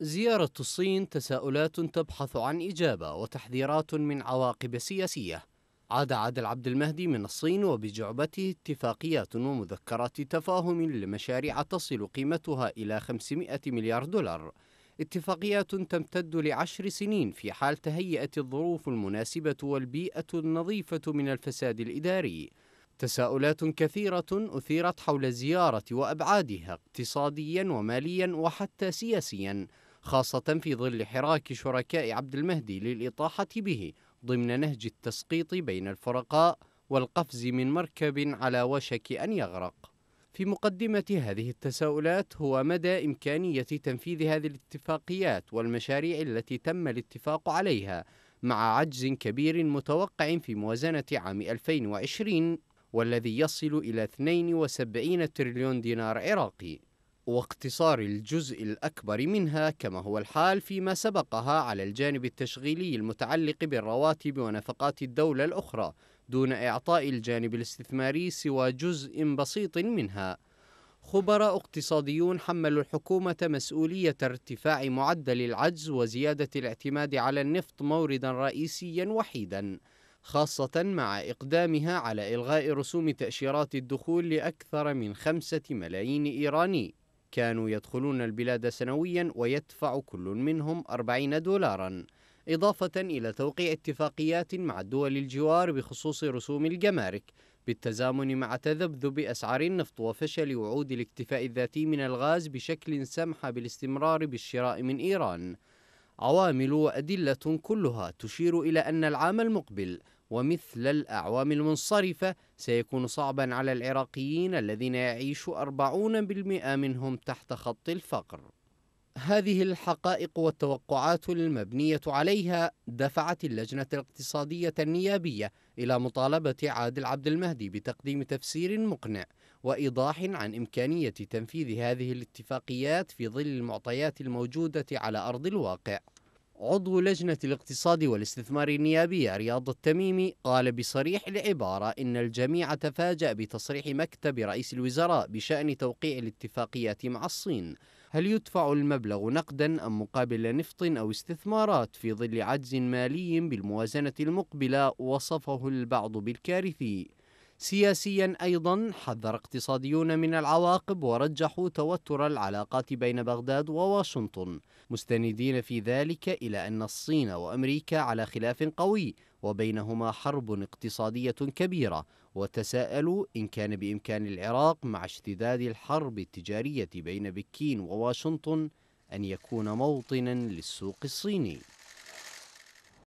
زيارة الصين تساؤلات تبحث عن إجابة وتحذيرات من عواقب سياسية عاد عادل عبد المهدي من الصين وبجعبته اتفاقيات ومذكرات تفاهم لمشاريع تصل قيمتها إلى 500 مليار دولار اتفاقيات تمتد لعشر سنين في حال تهيأت الظروف المناسبة والبيئة النظيفة من الفساد الإداري تساؤلات كثيرة أثيرت حول الزيارة وأبعادها اقتصاديا وماليا وحتى سياسيا خاصة في ظل حراك شركاء عبد المهدي للإطاحة به ضمن نهج التسقيط بين الفرقاء والقفز من مركب على وشك أن يغرق في مقدمة هذه التساؤلات هو مدى إمكانية تنفيذ هذه الاتفاقيات والمشاريع التي تم الاتفاق عليها مع عجز كبير متوقع في موازنة عام 2020 والذي يصل إلى 72 تريليون دينار عراقي واقتصار الجزء الأكبر منها كما هو الحال فيما سبقها على الجانب التشغيلي المتعلق بالرواتب ونفقات الدولة الأخرى دون إعطاء الجانب الاستثماري سوى جزء بسيط منها خبراء اقتصاديون حملوا الحكومة مسؤولية ارتفاع معدل العجز وزيادة الاعتماد على النفط موردا رئيسيا وحيدا خاصة مع إقدامها على إلغاء رسوم تأشيرات الدخول لأكثر من خمسة ملايين إيراني كانوا يدخلون البلاد سنويا ويدفع كل منهم 40 دولاراً إضافة إلى توقيع اتفاقيات مع الدول الجوار بخصوص رسوم الجمارك بالتزامن مع تذبذب أسعار النفط وفشل وعود الاكتفاء الذاتي من الغاز بشكل سمح بالاستمرار بالشراء من إيران عوامل وأدلة كلها تشير إلى أن العام المقبل ومثل الأعوام المنصرفة سيكون صعبا على العراقيين الذين يعيش 40% منهم تحت خط الفقر هذه الحقائق والتوقعات المبنية عليها دفعت اللجنة الاقتصادية النيابية إلى مطالبة عادل عبد المهدي بتقديم تفسير مقنع وإيضاح عن إمكانية تنفيذ هذه الاتفاقيات في ظل المعطيات الموجودة على أرض الواقع عضو لجنة الاقتصاد والاستثمار النيابية رياض التميمي قال بصريح العبارة إن الجميع تفاجأ بتصريح مكتب رئيس الوزراء بشأن توقيع الاتفاقيات مع الصين هل يدفع المبلغ نقدا أم مقابل نفط أو استثمارات في ظل عجز مالي بالموازنة المقبلة وصفه البعض بالكارثي سياسيا أيضا حذر اقتصاديون من العواقب ورجحوا توتر العلاقات بين بغداد وواشنطن مستندين في ذلك إلى أن الصين وأمريكا على خلاف قوي وبينهما حرب اقتصادية كبيرة وتساءلوا إن كان بإمكان العراق مع اشتداد الحرب التجارية بين بكين وواشنطن أن يكون موطنا للسوق الصيني